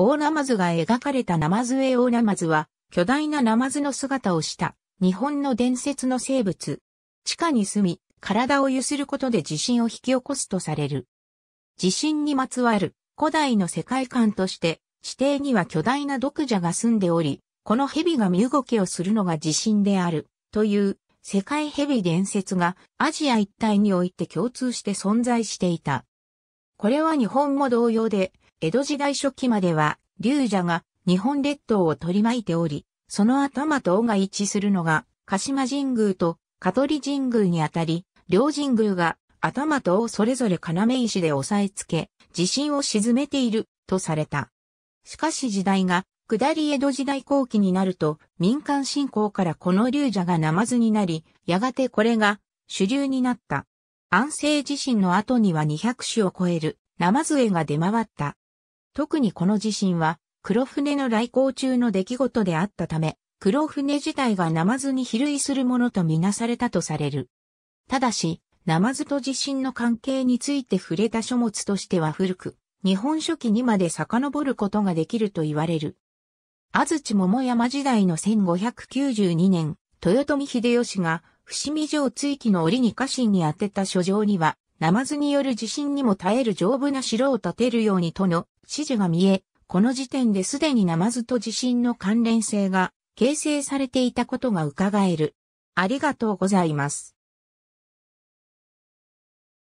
大ナマズが描かれたナマズエ大ナマズは、巨大なナマズの姿をした、日本の伝説の生物。地下に住み、体を揺することで地震を引き起こすとされる。地震にまつわる古代の世界観として、地底には巨大な毒蛇が住んでおり、この蛇が身動きをするのが地震である、という世界蛇伝説がアジア一帯において共通して存在していた。これは日本も同様で、江戸時代初期までは、龍蛇が日本列島を取り巻いており、その頭と尾が一致するのが、鹿島神宮と香取神宮にあたり、両神宮が頭と尾それぞれ要石で押さえつけ、地震を沈めているとされた。しかし時代が下り江戸時代後期になると民間信仰からこの龍蛇がナマズになり、やがてこれが主流になった。安政地震の後には200種を超えるナマズ絵が出回った。特にこの地震は、黒船の来航中の出来事であったため、黒船自体がナマズに比類するものとみなされたとされる。ただし、ナマズと地震の関係について触れた書物としては古く、日本書紀にまで遡ることができると言われる。安土桃山時代の1592年、豊臣秀吉が伏見城追記の折に家臣に宛てた書状には、ナマズによる地震にも耐える丈夫な城を建てるようにとの指示が見え、この時点ですでにナマズと地震の関連性が形成されていたことが伺える。ありがとうございます。